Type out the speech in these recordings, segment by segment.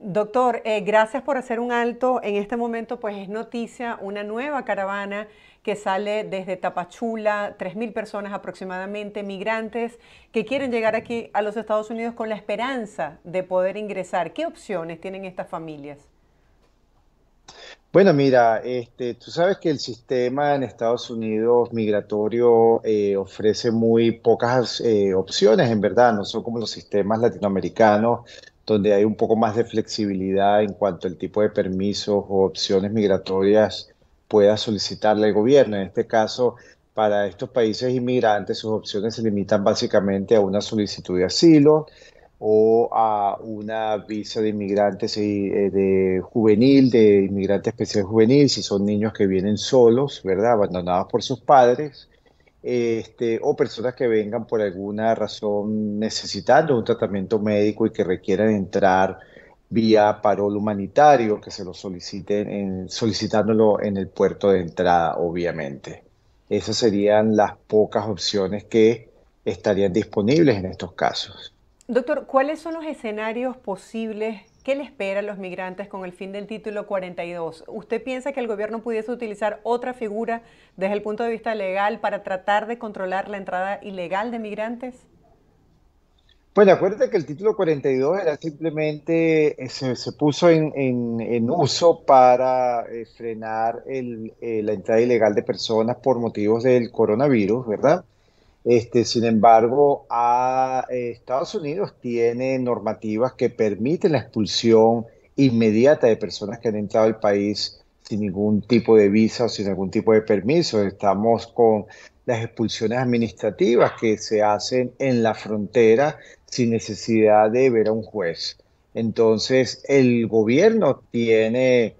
Doctor, eh, gracias por hacer un alto. En este momento, pues es noticia una nueva caravana que sale desde Tapachula, 3.000 personas aproximadamente, migrantes que quieren llegar aquí a los Estados Unidos con la esperanza de poder ingresar. ¿Qué opciones tienen estas familias? Bueno, mira, este, tú sabes que el sistema en Estados Unidos migratorio eh, ofrece muy pocas eh, opciones, en verdad, no son como los sistemas latinoamericanos donde hay un poco más de flexibilidad en cuanto al tipo de permisos o opciones migratorias pueda solicitarle el gobierno. En este caso, para estos países inmigrantes, sus opciones se limitan básicamente a una solicitud de asilo o a una visa de inmigrantes eh, de juvenil, de inmigrantes especial juvenil, si son niños que vienen solos, ¿verdad? Abandonados por sus padres, este, o personas que vengan por alguna razón necesitando un tratamiento médico y que requieran entrar vía parol humanitario, que se lo soliciten en, solicitándolo en el puerto de entrada, obviamente. Esas serían las pocas opciones que estarían disponibles en estos casos. Doctor, ¿cuáles son los escenarios posibles ¿Qué le espera a los migrantes con el fin del título 42? ¿Usted piensa que el gobierno pudiese utilizar otra figura desde el punto de vista legal para tratar de controlar la entrada ilegal de migrantes? Pues acuérdate que el título 42 era simplemente, eh, se, puso en, uso para eh, frenar eh, la entrada ilegal de personas por motivos del coronavirus, ¿verdad? Este, sin embargo, eh, Estados Unidos tiene normativas que permiten la expulsión inmediata de personas que han entrado al país sin ningún tipo de visa o sin algún tipo de permiso. Estamos con las expulsiones administrativas que se hacen en la frontera sin necesidad de ver a un juez. Entonces, el gobierno tiene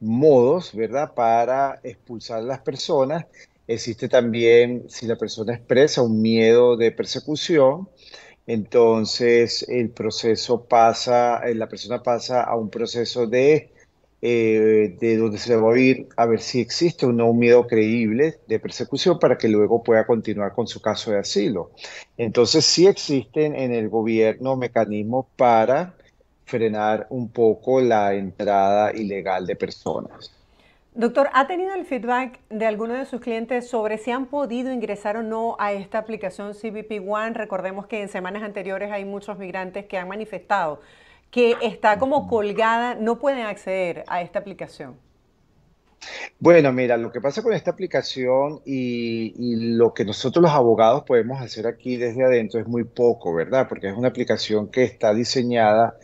modos, ¿verdad?, para expulsar a las personas Existe también, si la persona expresa un miedo de persecución, entonces el proceso pasa, eh, la persona pasa a un proceso de, eh, de donde se va a ir a ver si existe o no un miedo creíble de persecución para que luego pueda continuar con su caso de asilo. Entonces sí existen en el gobierno mecanismos para frenar un poco la entrada ilegal de personas. Doctor, ¿ha tenido el feedback de alguno de sus clientes sobre si han podido ingresar o no a esta aplicación CBP One? Recordemos que en semanas anteriores hay muchos migrantes que han manifestado que está como colgada, no pueden acceder a esta aplicación. Bueno, mira, lo que pasa con esta aplicación y, y, lo que nosotros los abogados podemos hacer aquí desde adentro es muy poco, ¿verdad? Porque es una aplicación que está diseñada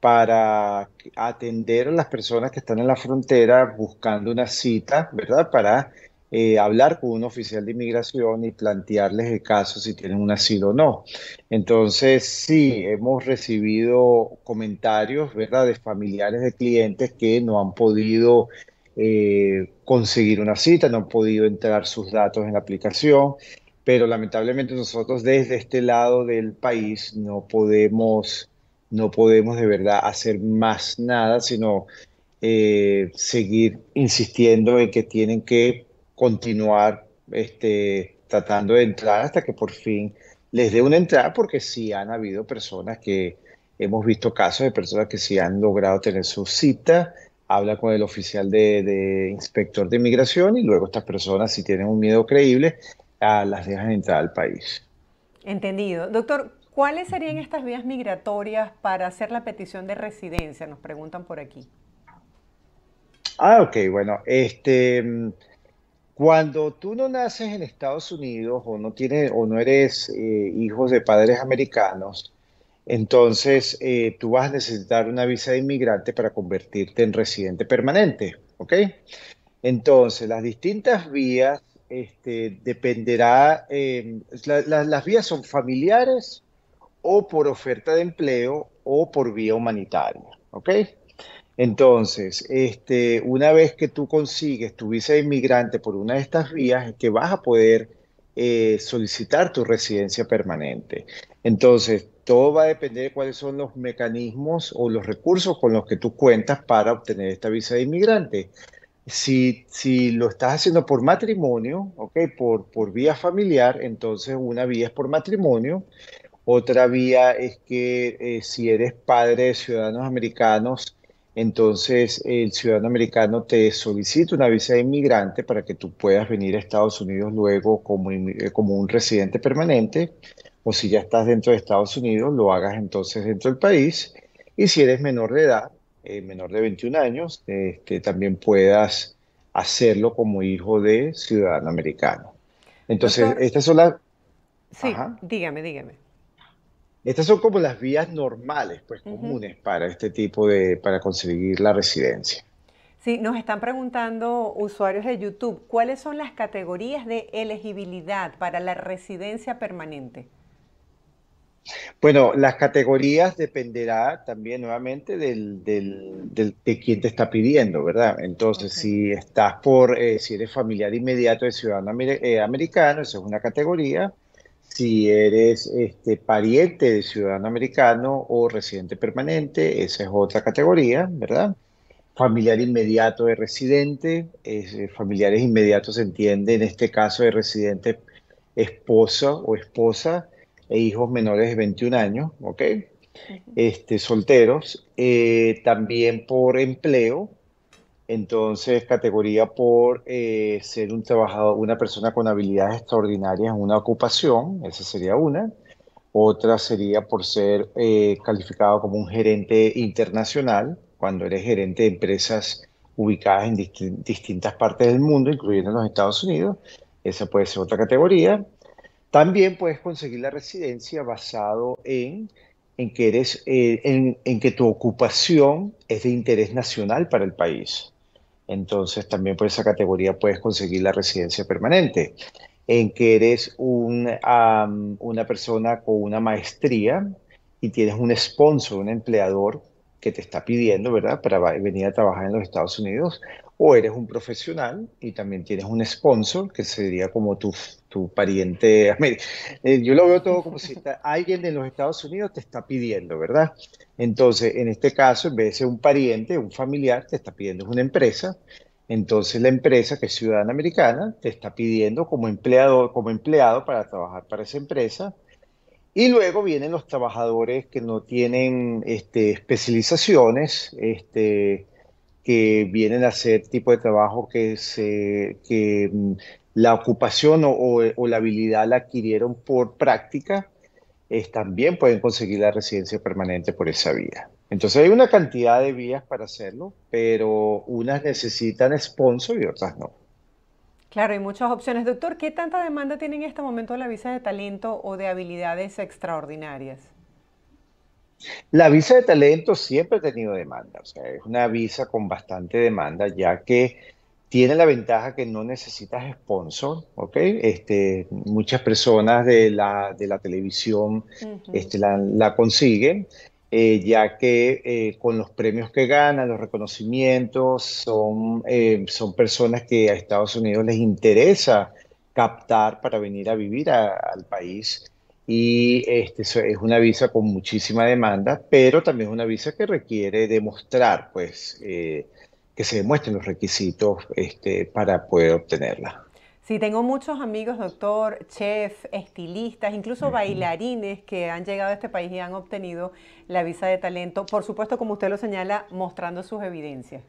para atender a las personas que están en la frontera buscando una cita, ¿verdad? Para eh, hablar con un oficial de inmigración y plantearles el caso si tienen un asilo o no. Entonces, sí, hemos recibido comentarios, ¿verdad?, de familiares de clientes que no han podido eh, conseguir una cita, no han podido entrar sus datos en la aplicación, pero lamentablemente nosotros desde este lado del país no podemos no podemos de verdad hacer más nada, sino eh, seguir insistiendo en que tienen que continuar este, tratando de entrar hasta que por fin les dé una entrada, porque sí han habido personas que hemos visto casos de personas que sí han logrado tener su cita, habla con el oficial de, inspector de inmigración y luego estas personas, si tienen un miedo creíble, a, ah, las dejan entrar al país. Entendido. Doctor, ¿Cuáles serían estas vías migratorias para hacer la petición de residencia? Nos preguntan por aquí. Ah, ok, bueno, este, cuando tú no naces en Estados Unidos o no o no eres eh, hijo de padres americanos, entonces eh, tú vas a necesitar una visa de inmigrante para convertirte en residente permanente, ¿ok? Entonces las distintas vías este, dependerá, eh, las vías son familiares o por oferta de empleo o por vía humanitaria. ¿Ok? Entonces, este, una vez que tú consigues tu visa de inmigrante por una de estas vías, es que vas a poder eh, solicitar tu residencia permanente. Entonces, todo va a depender de cuáles son los mecanismos o los recursos con los que tú cuentas para obtener esta visa de inmigrante. Si, si lo estás haciendo por matrimonio, ¿ok? por, por vía familiar, entonces una vía es por matrimonio. Otra vía es que eh, si eres padre de ciudadanos americanos, entonces el ciudadano americano te solicita una visa de inmigrante para que tú puedas venir a Estados Unidos luego como, eh, como un residente permanente, o si ya estás dentro de Estados Unidos, lo hagas entonces dentro del país. Y si eres menor de edad, eh, menor de 21 años, este, también puedas hacerlo como hijo de ciudadano americano. Entonces, estas son las... Sí, dígame, dígame. Estas son como las vías normales, pues comunes para este tipo de, para conseguir la residencia. Sí, nos están preguntando usuarios de YouTube, ¿cuáles son las categorías de elegibilidad para la residencia permanente? Bueno, las categorías dependerá también nuevamente de quién te está pidiendo, ¿verdad? Entonces, si estás por, eh, si eres familiar inmediato de ciudadano eh, americano, eso es una categoría si eres este, pariente de ciudadano americano o residente permanente, esa es otra categoría, ¿verdad? Familiar inmediato de residente, eh, familiares inmediatos se entiende en este caso de residente esposa o esposa e hijos menores de 21 años, ¿ok? Este, solteros, eh, también por empleo, entonces, categoría por eh, ser un trabajador, una persona con habilidades extraordinarias en una ocupación, esa sería una. Otra sería por ser eh, calificado como un gerente internacional, cuando eres gerente de empresas ubicadas en distintas partes del mundo, incluyendo los Estados Unidos. Esa puede ser otra categoría. También puedes conseguir la residencia basado en, eres, eh, en que tu ocupación es de interés nacional para el país entonces también por esa categoría puedes conseguir la residencia permanente. En que eres una persona con una maestría y tienes un sponsor, un empleador que te está pidiendo, ¿verdad?, para venir a trabajar en los Estados Unidos, o eres un profesional y también tienes un sponsor, que sería como tu, tu pariente. Eh, yo lo veo todo como si alguien de los Estados Unidos te está pidiendo, ¿verdad? Entonces, en este caso, en vez de ser un pariente, un familiar, te está pidiendo una empresa. Entonces, la empresa que es ciudadana americana te está pidiendo como empleador, como empleado para trabajar para esa empresa. Y luego vienen los trabajadores que no tienen este, especializaciones, este, que vienen a hacer tipo de trabajo que, se, que mm, la ocupación o, o, la habilidad la adquirieron por práctica, también pueden conseguir la residencia permanente por esa vía. Entonces hay una cantidad de vías para hacerlo, pero unas necesitan sponsor y otras no. Claro, hay muchas opciones. Doctor, ¿qué tanta demanda tienen en este momento la visa de talento o de habilidades extraordinarias? La visa de talento siempre ha tenido demanda, o sea, es una visa con bastante demanda, ya que tiene la ventaja que no necesitas sponsor, ¿ok? Este, muchas personas de la, televisión este, la, consiguen, eh, ya que eh, con los premios que ganan, los reconocimientos, son, eh, son personas que a Estados Unidos les interesa captar para venir a vivir al país y este, es una visa con muchísima demanda, pero también es una visa que requiere demostrar, pues, eh, que se demuestren los requisitos este, para poder obtenerla. Sí, tengo muchos amigos, doctor, chef, estilistas, incluso bailarines que han llegado a este país y han obtenido la visa de talento, por supuesto, como usted lo señala, mostrando sus evidencias.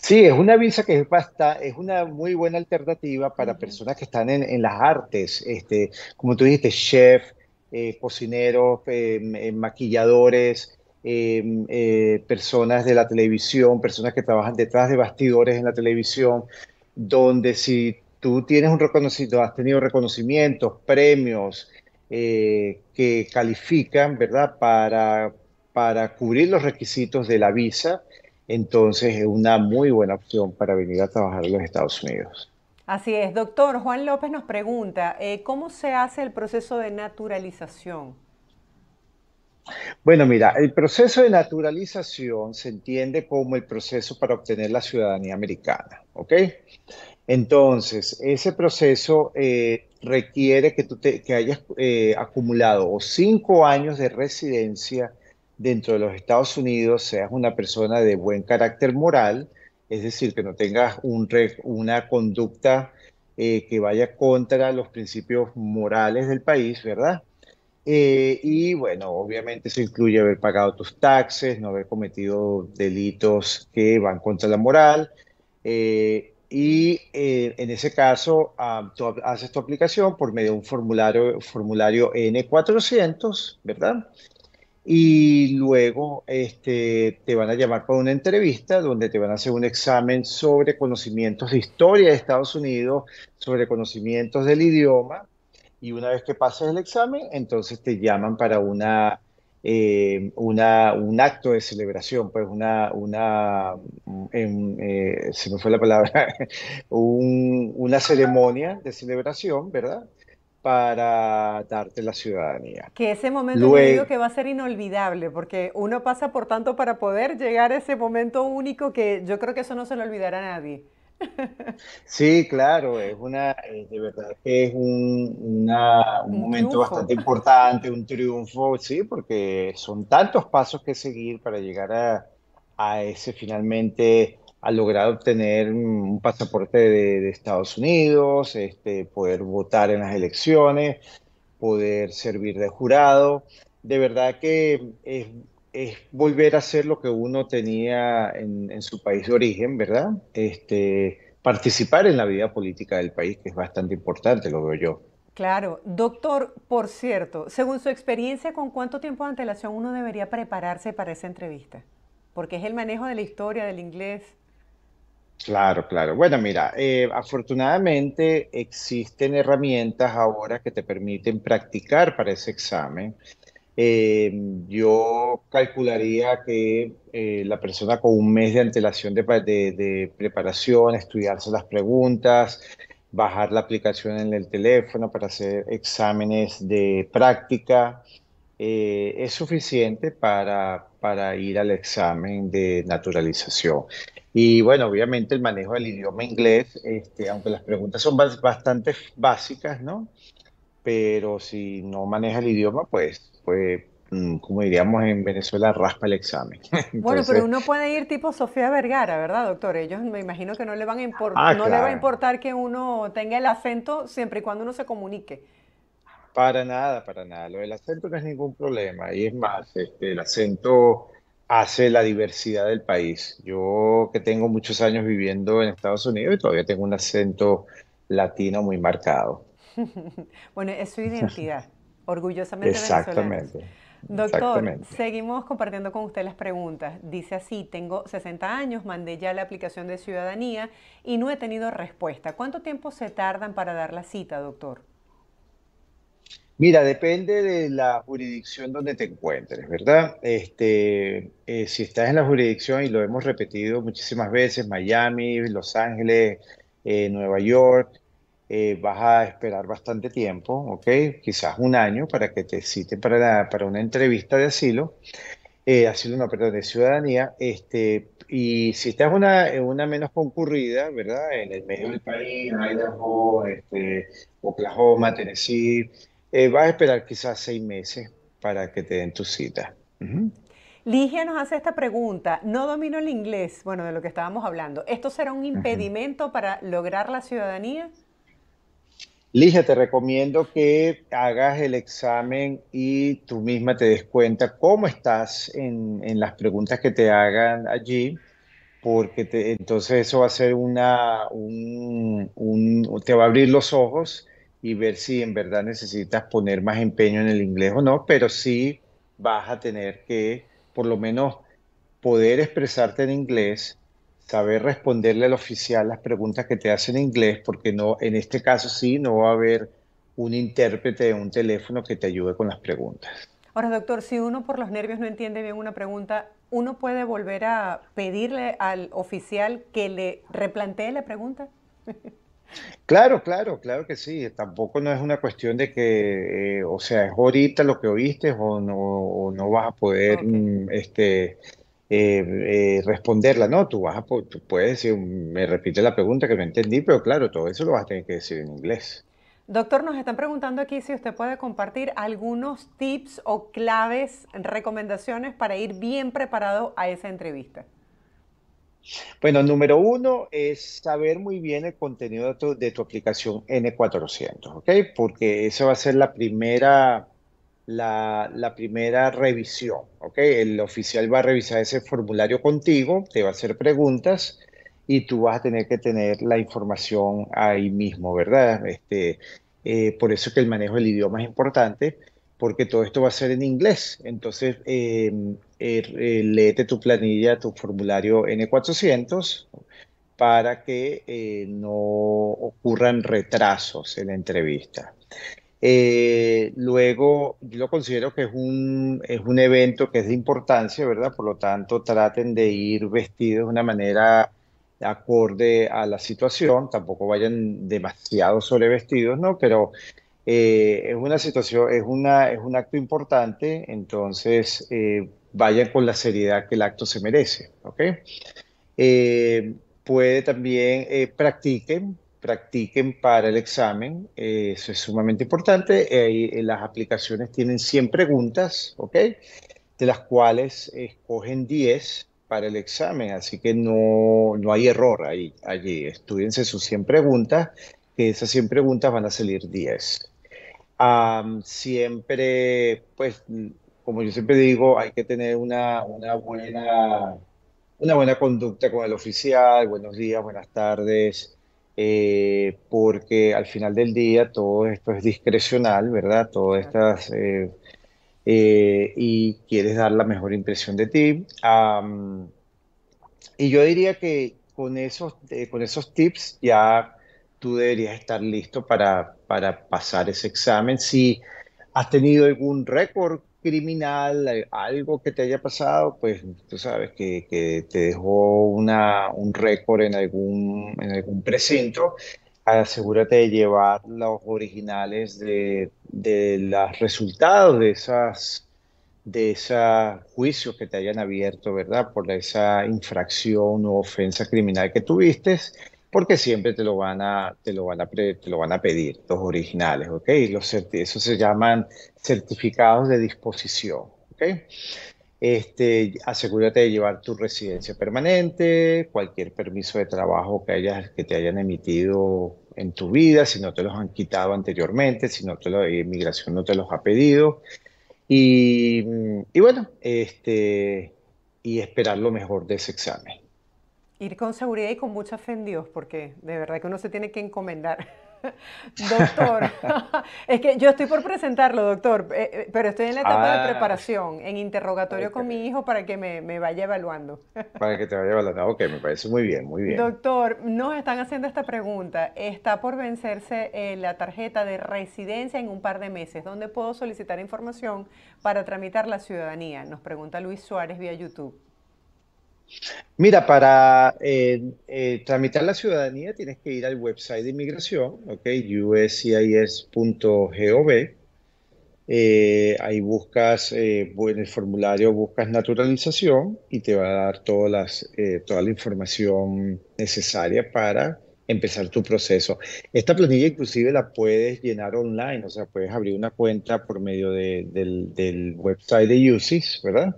Sí, es una visa que es, basta, es una muy buena alternativa para personas que están en, las artes, este, como tú dijiste, chef, eh, cocineros, eh, em, eh, maquilladores, em, personas de la televisión, personas que trabajan detrás de bastidores en la televisión, donde si tú tienes un reconocimiento, has tenido reconocimientos, premios que califican, ¿verdad? para cubrir los requisitos de la visa entonces es una muy buena opción para venir a trabajar a los Estados Unidos. Así es, doctor Juan López nos pregunta, eh, ¿cómo se hace el proceso de naturalización? Bueno, mira, el proceso de naturalización se entiende como el proceso para obtener la ciudadanía americana, ¿ok? Entonces, ese proceso eh, requiere que tú hayas eh, acumulado o cinco años de residencia dentro de los Estados Unidos seas una persona de buen carácter moral, es decir, que no tengas un, una conducta eh, que vaya contra los principios morales del país, ¿verdad? Eh, y bueno, obviamente se incluye haber pagado tus taxes, no haber cometido delitos que van contra la moral. Eh, y en ese caso, ah, tú haces tu aplicación por medio de un formulario, formulario N400, ¿verdad? y luego este, te van a llamar para una entrevista donde te van a hacer un examen sobre conocimientos de historia de Estados Unidos, sobre conocimientos del idioma, y una vez que pases el examen, entonces te llaman para una, eh, un acto de celebración, pues una, una em, eh, se me fue la palabra, una ceremonia de celebración, ¿verdad? para darte la ciudadanía. Que ese momento Luego, digo que va a ser inolvidable, porque uno pasa por tanto para poder llegar a ese momento único que yo creo que eso no se lo olvidará a nadie. Sí, claro, es una, eh, de verdad que es un, momento bastante importante, un triunfo, sí, porque son tantos pasos que seguir para llegar a, a ese finalmente ha logrado obtener un pasaporte de, Estados Unidos, este, poder votar en las elecciones, poder servir de jurado. De verdad que es, volver a hacer lo que uno tenía en, su país de origen, ¿verdad? Este, participar en la vida política del país, que es bastante importante, lo veo yo. Claro. Doctor, por cierto, según su experiencia, ¿con cuánto tiempo de antelación uno debería prepararse para esa entrevista? Porque es el manejo de la historia, del inglés. Claro, claro. Bueno, mira, eh, afortunadamente existen herramientas ahora que te permiten practicar para ese examen. Eh, yo calcularía que eh, la persona con un mes de antelación de, de, preparación, estudiarse las preguntas, bajar la aplicación en el teléfono para hacer exámenes de práctica, eh, es suficiente para, para ir al examen de naturalización. Y bueno, obviamente el manejo del idioma inglés, este, aunque las preguntas son bastante básicas, ¿no? Pero si no maneja el idioma, pues, pues mm, como diríamos en Venezuela, raspa el examen. bueno, pero uno puede ir tipo Sofía Vergara, ¿verdad, doctor? Ellos me imagino que no le van a importar, ah, no le va a importar que uno tenga el acento siempre y cuando uno se comunique. Para nada, para nada. Lo del acento no es ningún problema. Y es más, este, el acento hace la diversidad del país. Yo que tengo muchos años viviendo en Estados Unidos y todavía tengo un acento latino muy marcado. bueno, es su identidad, orgullosamente Exactamente. Doctor, seguimos compartiendo con usted las preguntas. Dice así, tengo 60 años, mandé ya la aplicación de ciudadanía y no he tenido respuesta. ¿Cuánto tiempo se tardan para dar la cita, doctor? Mira, depende de la jurisdicción donde te encuentres, ¿verdad? Este, eh, si estás en la jurisdicción, y lo hemos repetido muchísimas veces, Miami, Los Ángeles, eh, Nueva York, eh, vas a esperar bastante tiempo, ¿ok? Quizás un año para que te citen para, una entrevista de asilo, asilo no, perdón, de ciudadanía, este, y si estás en una menos concurrida, ¿verdad? En el medio del país, Idaho, este, Oklahoma, Tennessee, eh, vas a esperar quizás seis meses para que te den tu cita. Ligia nos hace esta pregunta. No domino el inglés, bueno, de lo que estábamos hablando. ¿Esto será un impedimento para lograr la ciudadanía? Ligia, te recomiendo que hagas el examen y tú misma te des cuenta cómo estás en, las preguntas que te hagan allí, porque entonces eso va a ser una, te va a abrir los ojos y ver si en verdad necesitas poner más empeño en el inglés o no, pero sí vas a tener que por lo menos poder expresarte en inglés, saber responderle al oficial las preguntas que te hacen en inglés, porque no, en este caso sí, no va a haber un intérprete de un teléfono que te ayude con las preguntas. Ahora, doctor, si uno por los nervios no entiende bien una pregunta, ¿uno puede volver a pedirle al oficial que le replantee la pregunta? Claro, claro, claro que sí. Tampoco no es una cuestión de que, eh, o sea, es ahorita lo que oíste o no, vas a poder mm, este, eh, eh, responderla, ¿no? Tú, vas puedes decir, mm, me repite la pregunta que no entendí, pero claro, todo eso lo vas a tener que decir en inglés. Doctor, nos están preguntando aquí si usted puede compartir algunos tips o claves, recomendaciones para ir bien preparado a esa entrevista. Bueno, número uno es saber muy bien el contenido de tu, aplicación N400, ¿ok? Porque esa va a ser la primera, la, primera revisión, ¿ok? El oficial va a revisar ese formulario contigo, te va a hacer preguntas y tú vas a tener que tener la información ahí mismo, ¿verdad? Este, eh, por eso que el manejo del idioma es importante, porque todo esto va a ser en inglés. Entonces, eh, Er, eh, lete tu planilla, tu formulario N400 para que eh, no ocurran retrasos en la entrevista. Eh, luego, yo considero que es un, es un evento que es de importancia, ¿verdad? Por lo tanto, traten de ir vestidos de una manera acorde a la situación, tampoco vayan demasiado sobrevestidos, ¿no? Pero es una situación, es, una, es un acto importante, entonces vayan con la seriedad que el acto se merece. ¿okay? Eh, puede también eh, practiquen, practiquen para el examen, eh, eso es sumamente importante. las aplicaciones tienen 100 preguntas, ¿okay? de las cuales escogen 10 para el examen, así que no, hay error ahí, allí. Estudiense sus 100 preguntas, que esas 100 preguntas van a salir 10. siempre, pues, como yo siempre digo, hay que tener una, buena, una buena conducta con el oficial, buenos días, buenas tardes, eh, porque al final del día todo esto es discrecional, ¿verdad? Todas estas... Eh, eh, y quieres dar la mejor impresión de ti. y yo diría que con esos, con esos tips ya tú deberías estar listo para, para pasar ese examen. Si has tenido algún récord criminal, eh, algo que te haya pasado, pues tú sabes que, te dejó una, un récord en algún, en algún precinto, asegúrate de llevar los originales de, de los resultados de esas de esos juicios que te hayan abierto, ¿verdad? Por esa infracción o ofensa criminal que tuviste porque siempre te lo van a, te lo van a, te lo van a pedir, los originales, ¿ok? Los, eso se llaman certificados de disposición, ¿ok? Este, asegúrate de llevar tu residencia permanente, cualquier permiso de trabajo que, que te hayan emitido en tu vida, si no te los han quitado anteriormente, si no te lo, inmigración eh, no te los ha pedido. Y, y bueno, este, y esperar lo mejor de ese examen. Ir con seguridad y con mucha fe en Dios, porque de verdad que uno se tiene que encomendar. doctor, es que yo estoy por presentarlo, doctor, eh, eh, pero estoy en la etapa de ah. preparación, en interrogatorio con mi hijo para que me, vaya evaluando. para que te vaya evaluando, ok, me parece muy bien, muy bien. Doctor, nos están haciendo esta pregunta. Está por vencerse eh, la tarjeta de residencia en un par de meses. ¿Dónde puedo solicitar información para tramitar la ciudadanía? Nos pregunta Luis Suárez vía YouTube. Mira, para eh, eh, tramitar la ciudadanía tienes que ir al website de inmigración, okay, uscis.gov. Eh, ahí buscas, en el formulario buscas naturalización y te va a dar toda la información necesaria para empezar tu proceso. Esta planilla inclusive la puedes llenar online, o sea, puedes abrir una cuenta por medio del, del, website de UCIS, ¿verdad?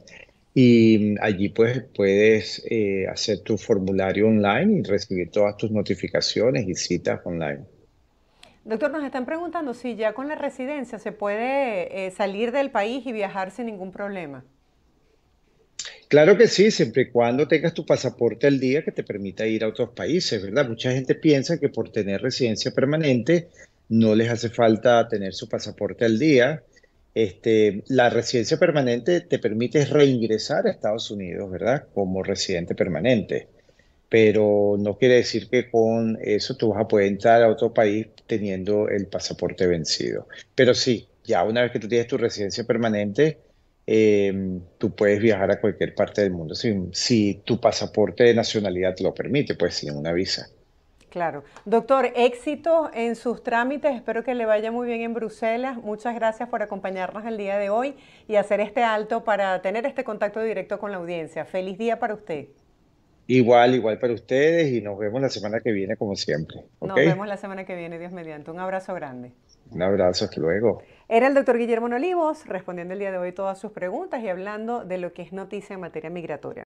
Y allí pues puedes eh, hacer tu formulario online y recibir todas tus notificaciones y citas online. Doctor, nos están preguntando si ya con la residencia se puede eh, salir del país y viajar sin ningún problema. Claro que sí, siempre y cuando tengas tu pasaporte al día que te permita ir a otros países, ¿verdad? Mucha gente piensa que por tener residencia permanente no les hace falta tener su pasaporte al día este, la residencia permanente te permite reingresar a Estados Unidos, ¿verdad? Como residente permanente. Pero no quiere decir que con eso tú vas a poder entrar a otro país teniendo el pasaporte vencido. Pero sí, ya una vez que tú tienes tu residencia permanente, em, tú puedes viajar a cualquier parte del mundo si, si tu pasaporte de nacionalidad lo permite, pues sin una visa. Claro. Doctor, éxito en sus trámites. Espero que le vaya muy bien en Bruselas. Muchas gracias por acompañarnos el día de hoy y hacer este alto para tener este contacto directo con la audiencia. Feliz día para usted. Igual, igual para ustedes y nos vemos la semana que viene como siempre. Nos vemos la semana que viene, Dios mediante. Un abrazo grande. Un abrazo, hasta luego. Era el doctor Guillermo Olivos respondiendo el día de hoy todas sus preguntas y hablando de lo que es noticia en materia migratoria.